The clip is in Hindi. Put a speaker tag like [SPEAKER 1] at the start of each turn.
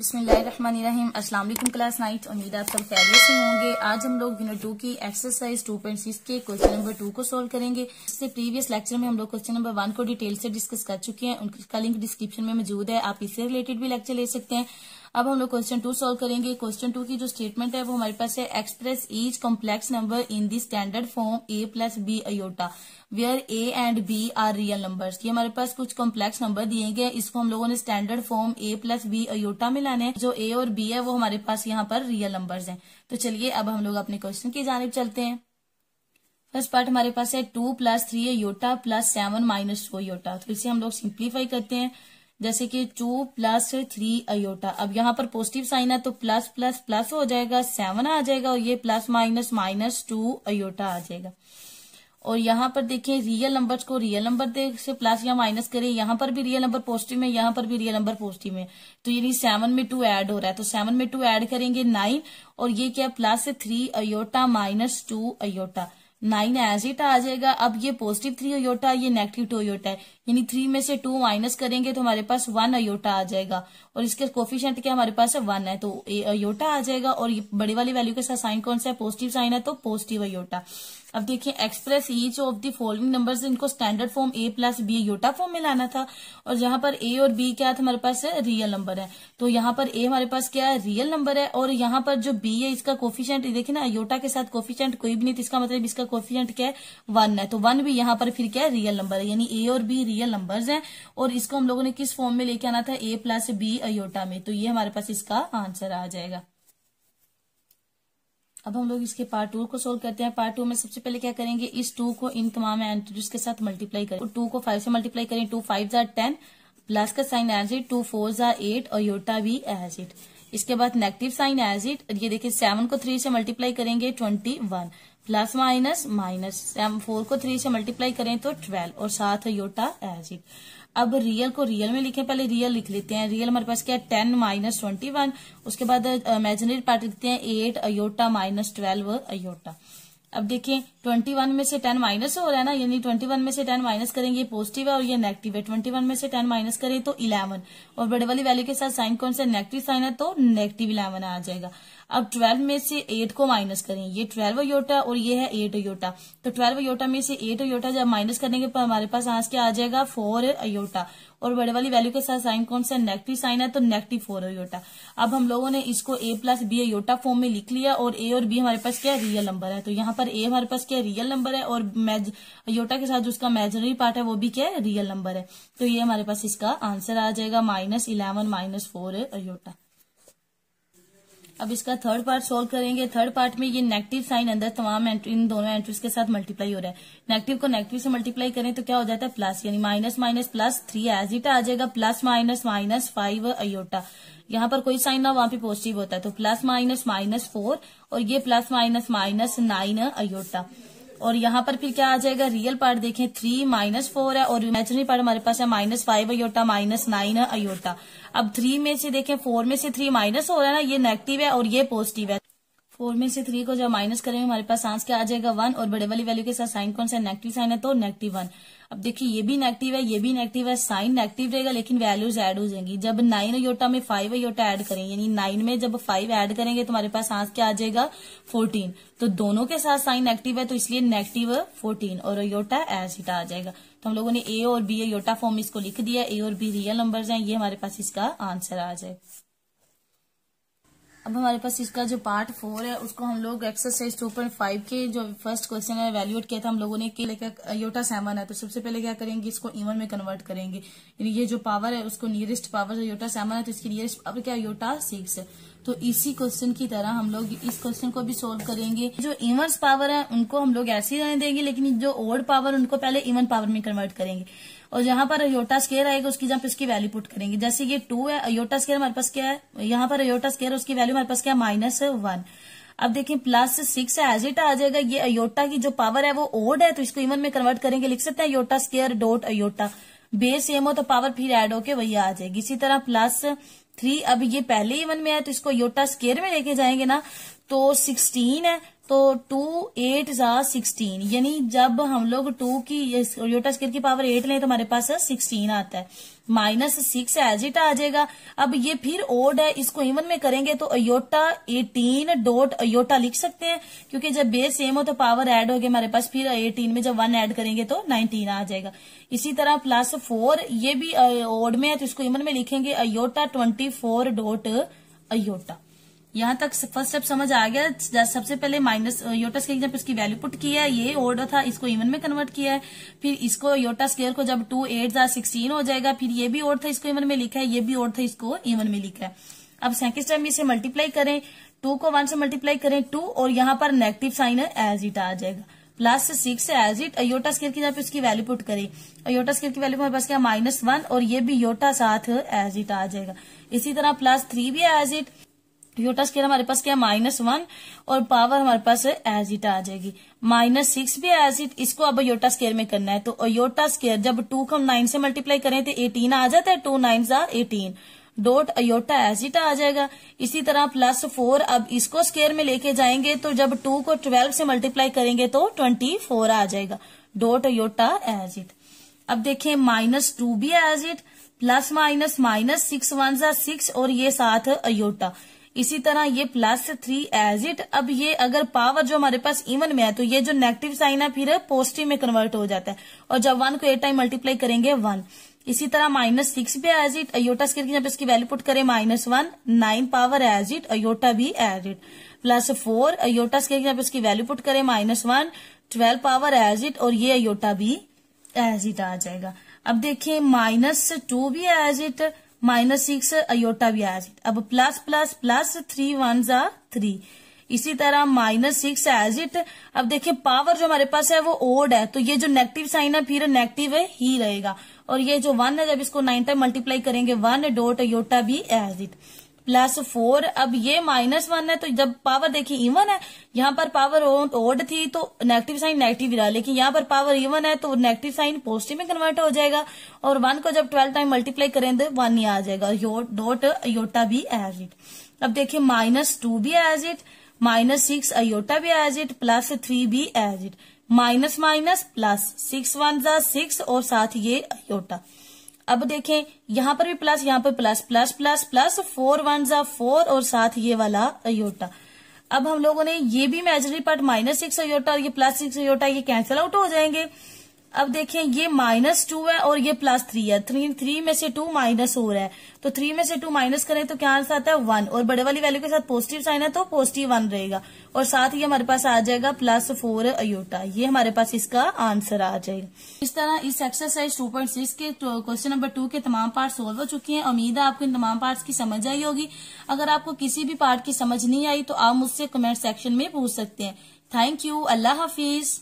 [SPEAKER 1] बिस्मिल्लाहिर्रहमानिर्रहीम अस्सलाम वालेकुम क्लास नाइट उम्मीद आप सब खैरियत से होंगे आज हम लोग यूनिट टू की एक्सरसाइज टू पॉइंट सिक्स के क्वेश्चन नंबर टू को सॉल्व करेंगे इससे प्रीवियस लेक्चर में हम लोग क्वेश्चन नंबर वन को डिटेल से डिस्कस कर चुके हैं उनका लिंक डिस्क्रिप्शन में मौजूद है आप इससे रिलेटेड भी लेक्चर ले सकते हैं अब हम लोग क्वेश्चन टू सॉल्व करेंगे क्वेश्चन टू की जो स्टेटमेंट है वो हमारे पास है express each complex number in the standard form A plus B iota where A and B are real numbers ये हमारे पास कुछ कॉम्प्लेक्स नंबर दिए गए इसको हम लोगों ने standard form A plus B iota में लाने जो ए और बी है वो हमारे पास यहाँ पर रियल नंबर है तो चलिए अब हम लोग अपने क्वेश्चन की जानब चलते हैं फर्स्ट पार्ट हमारे पास है two plus three iota plus seven minus four iota तो इसे हम लोग सिंप्लीफाई करते हैं जैसे कि टू प्लस थ्री अयोटा अब यहाँ पर पॉजिटिव साइन है तो प्लस प्लस प्लस हो जाएगा सेवन आ जाएगा और ये plus minus minus two iota आ जाएगा और यहाँ पर देखें रियल नंबर्स को रियल नंबर से प्लस या माइनस करें यहाँ पर भी रियल नंबर पॉजिटिव में यहाँ पर भी रियल नंबर पॉजिटिव में तो ये सेवन में टू ऐड हो रहा है तो सेवन में टू ऐड करेंगे नाइन और ये क्या plus three iota minus two iota nine as it आ जाएगा अब ये पॉजिटिव थ्री अयोटा ये नेगेटिव टू अयोटा है यानी थ्री में से टू माइनस करेंगे तो हमारे पास वन अयोटा आ जाएगा और इसके कोफिशियंट क्या हमारे पास है वन है तो अयोटा आ जाएगा और बड़ी वाली वैल्यू के साथ साइन कौन सा है पॉजिटिव साइन है तो पॉजिटिव अयोटा अब देखिए express each of the following numbers इनको standard form A plus B iota form में लाना था और यहाँ पर ए और बी क्या था तो हमारे पास रियल नंबर है तो यहाँ पर ए हमारे पास क्या है रियल नंबर है और यहाँ पर जो बी है इसका कोफिशियंट देखिए ना योटा के साथ कोफिशियंट कोई भी नहीं तो इसका मतलब इसका कोफिशियंट क्या है वन है तो वन भी यहाँ पर फिर क्या है रियल नंबर है यानी ए और बी रियल नंबर है और इसको हम लोगों ने किस फॉर्म में लेके आना था ए प्लस बी अयोटा में तो ये हमारे पास इसका आंसर आ जाएगा अब हम लोग इसके पार्ट टू को सोल्व करते हैं पार्ट टू में सबसे पहले क्या करेंगे इस टू को इन तमाम एंटीट्यूज के साथ मल्टीप्लाई करें टू को फाइव से मल्टीप्लाई करें टू फाइव जार टेन प्लस का sign as it two four जार एट और योटा भी एज इट इसके बाद नेगेटिव साइन एज इट ये देखिए सेवन को थ्री से मल्टीप्लाई करेंगे twenty one plus minus minus four को थ्री से मल्टीप्लाई करें तो ट्वेल्व और साथ योटा एज इट अब रियल को रियल में लिखे पहले रियल लिख लेते हैं रियल हमारे पास क्या है टेन माइनस ट्वेंटी वन उसके बाद uh, पार्ट लिखते हैं eight iota minus twelve iota अब देखिए वन में से टेन माइनस हो रहा है ना यानी वन में से टेन माइनस करेंगे ये पॉजिटिव है और ये नेगेटिव है ट्वेंटी वन में से टेन माइनस करें तो इलेवन और बड़े वाली वैल्यू के साथ साइन कौन सा नेगेटिव साइन है तो नेगेटिव इलेवन आ जाएगा अब ट्वेल्व में से एट को माइनस करें ये ट्वेल्व योटा और ये है एट योटा तो ट्वेल्व योटा में से एट योटा जब माइनस करेंगे पर हमारे पास आंस क्या आ जाएगा फोर अयोटा और बड़े वाली वैल्यू के साथ साइन कौन सा नेगेटिव साइन है तो नेगेटिव फोर अयोटा अब हम लोगों ने इसको A plus B iota form में लिख लिया और ए और बी हमारे पास क्या रियल नंबर है तो यहाँ पर ए हमारे पास क्या रियल नंबर है और मैज के साथ जो उसका मेजनरी पार्ट है वो भी क्या रियल नंबर है तो ये हमारे पास इसका आंसर आ जाएगा minus eleven minus four iota अब इसका थर्ड पार्ट सोल्व करेंगे थर्ड पार्ट में ये नेगेटिव साइन अंदर तमाम इन दोनों एंट्रीज के साथ मल्टीप्लाई हो रहा है नेगेटिव को नेगेटिव से मल्टीप्लाई करें तो क्या हो जाता है प्लस यानी minus minus plus three as it आ जाएगा plus minus minus five iota यहाँ पर कोई साइन ना वहां पे पॉजिटिव होता है तो प्लस माइनस माइनस फोर और ये plus minus minus nine iota और यहाँ पर फिर क्या आ जाएगा रियल पार्ट देखें थ्री माइनस फोर है और इमेजनरी पार्ट हमारे पास है minus five iota minus nine है अयोटा अब थ्री में से देखें फोर में से थ्री माइनस हो रहा है ना ये नेगेटिव है और ये पॉजिटिव है फोर में से थ्री को जब माइनस करेंगे हमारे पास आंस क्या आ जाएगा वन और बड़े वाली वैल्यू के साथ साइन कौन सा नेगेटिव साइन है तो नेगेटिव वन अब देखिए ये भी नेगेटिव है ये भी नेगेटिव है साइन नेगेटिव रहेगा लेकिन वैल्यूज ऐड हो जाएंगी जब नाइन योटा में फाइव योटा ऐड करें यानी नाइन में जब फाइव ऐड करेंगे तुम्हारे पास आंस क्या आ जाएगा फोर्टीन तो दोनों के साथ साइन नेगेटिव है तो इसलिए नेगेटिव फोर्टीन और योटा एसिटा आ जाएगा तो हम लोगों ने ए और बी योटा फॉर्म इसको लिख दिया ए और बी रियल नंबर है ये हमारे पास इसका आंसर आ जाएगा अब हमारे पास इसका जो पार्ट फोर है उसको हम लोग एक्सरसाइज टू पॉइंट फाइव के जो फर्स्ट क्वेश्चन है वैल्यूएट किया था हम लोगों ने के लेकर योटा सेवन है तो सबसे पहले क्या करेंगे इसको इवन में कन्वर्ट करेंगे ये जो पावर है उसको नियरेस्ट पावर जो योटा सेवन है तो इसकी नियरेस्ट पावर क्या योटा सिक्स है तो इसी क्वेश्चन की तरह हम लोग इस क्वेश्चन को भी सोल्व करेंगे जो इवर्स पावर है उनको हम लोग ऐसे ही रहने देंगे लेकिन जो ओल्ड पावर उनको पहले इवन पावर में कन्वर्ट करेंगे और जहां पर अयोटा स्केयर आएगा उसकी जहां पर उसकी वैल्यू पुट करेंगे जैसे ये टू है अयोटा स्केयर हमारे पास क्या है यहाँ पर अयोटा स्केयर उसकी वैल्यू हमारे पास क्या है माइनस वन अब देखें प्लस सिक्स है एज इट आ जाएगा ये अयोटा की जो पावर है वो ओड है तो इसको इवन में कन्वर्ट करेंगे लिख सकते हैं iota square dot iota base same हो तो पावर फिर एड होके वही आ जाएगी इसी तरह प्लस थ्री अब ये पहले इवन में है तो इसको योटा स्केयर में लेके जाएंगे ना तो सिक्सटीन है तो टू एट जा सिक्सटीन यानी जब हम लोग टू की योटा स्केर की पावर एट लें तो हमारे पास सिक्सटीन आता है माइनस सिक्स एज इट आ जाएगा अब ये फिर ओड है इसको इवन में करेंगे तो अयोटा एटीन डॉट अयोटा लिख सकते हैं क्योंकि जब बेस सेम हो तो पावर ऐड होगी हमारे पास फिर एटीन में जब वन ऐड करेंगे तो नाइनटीन आ जाएगा इसी तरह प्लस फोर ये भी ओड में है तो इसको इवन में लिखेंगे iota twenty four dot iota यहाँ तक फर्स्ट स्टेप समझ आ गया सबसे पहले माइनस योटा स्केयर जब इसकी वैल्यू पुट किया है ये ओड था इसको इवन में कन्वर्ट किया है फिर इसको योटा स्केयर को जब टू एट जा सिक्सटीन हो जाएगा फिर ये भी ओड था इसको इवन में लिखा है ये भी ओड था इसको इवन में लिखा है अब सेकेंड स्टेप इसे मल्टीप्लाई करें टू को वन से मल्टीप्लाई करें टू और यहाँ पर नेगेटिव साइन है एज इट आ जाएगा plus six as it iota square की जहाँ पे उसकी वैल्यू पुट करें अयोटा योटा स्केल की वैल्यू हमारे पास क्या माइनस वन और ये भी योटा साथ एज इट आ जाएगा इसी तरह प्लस थ्री भी एज इट यूटा स्केयर हमारे पास क्या माइनस वन और पावर हमारे पास एज इट आ जाएगी माइनस सिक्स भी एज इट इसको अब योटा स्केयर में करना है तो अयोटा स्केयर जब टू को हम नाइन से मल्टीप्लाई करें तो एटीन आ जाता है टू नाइन सा एटीन डोट अयोटा एजिटा आ जाएगा इसी तरह प्लस फोर अब इसको स्केयर में लेके जाएंगे तो जब टू को ट्वेल्व से मल्टीप्लाई करेंगे तो ट्वेंटी फोर आ जाएगा डोट अयोटा इट अब देखिये माइनस टू भी it plus minus minus six one सा सिक्स और ये साथ अयोटा इसी तरह ये प्लस थ्री एज इट अब ये अगर पावर जो हमारे पास इवन में है तो ये जो नेगेटिव साइन है फिर पॉजिटिव में कन्वर्ट हो जाता है और जब वन को एट टाइम मल्टीप्लाई करेंगे वन इसी तरह माइनस सिक्स भी एज इट अयोटा स्केल की जब इसकी वैल्यू पुट करें minus one nine power as it iota भी as it plus four iota square की जब इसकी वैल्यू पुट करें minus one twelve power as it और ये अयोटा भी एज इट आ जाएगा अब देखिए माइनस टू भी as it minus six iota भी आ अब plus plus plus three one जा थ्री इसी तरह माइनस सिक्स एज इट अब देखिये पावर जो हमारे पास है वो ओड है तो ये जो नेगेटिव साइन है फिर नेगेटिव है ही रहेगा और ये जो वन है जब इसको नाइन टाइम मल्टीप्लाई करेंगे वन डॉट अयोटा भी एज इट प्लस फोर अब ये माइनस वन है तो जब पावर देखिए इवन है यहाँ पर पावर ओड थी तो नेगेटिव साइन नेगेटिव रहा लेकिन यहाँ पर पावर इवन है तो नेगेटिव साइन पॉजिटिव में कन्वर्ट हो जाएगा और वन को जब ट्वेल्व टाइम मल्टीप्लाई करें तो वन ही आ जाएगा यो, डॉट अयोटा भी एज इट अब देखिए माइनस टू भी as it minus six iota भी एज इट प्लस थ्री भी as it minus minus plus six one जा सिक्स और साथ ये अयोटा अब देखें यहां पर भी प्लस यहां पर plus plus plus plus four one जा फोर और साथ ये वाला अयोटा अब हम लोगों ने ये भी imaginary part minus six iota और ये प्लस सिक्स अयोटा ये कैंसिल आउट हो जाएंगे अब देखें ये माइनस टू है और ये प्लस थ्री है थ्री थ्री में से टू माइनस हो रहा है तो थ्री में से टू माइनस करें तो क्या आंसर आता है वन और बड़े वाली वैल्यू के साथ पॉजिटिव साइन है तो पॉजिटिव वन रहेगा और साथ ही हमारे पास आ जाएगा प्लस फोर अयोटा ये हमारे पास इसका आंसर आ जाएगा इस तरह इस एक्सरसाइज टू पॉइंट सिक्स के क्वेश्चन नंबर टू के तमाम पार्ट सोल्व हो चुके हैं उम्मीद है आपको इन तमाम पार्ट की समझ आई होगी अगर आपको किसी भी पार्ट की समझ नहीं आई तो आप मुझसे कमेंट सेक्शन में पूछ सकते हैं थैंक यू अल्लाह हाफिज़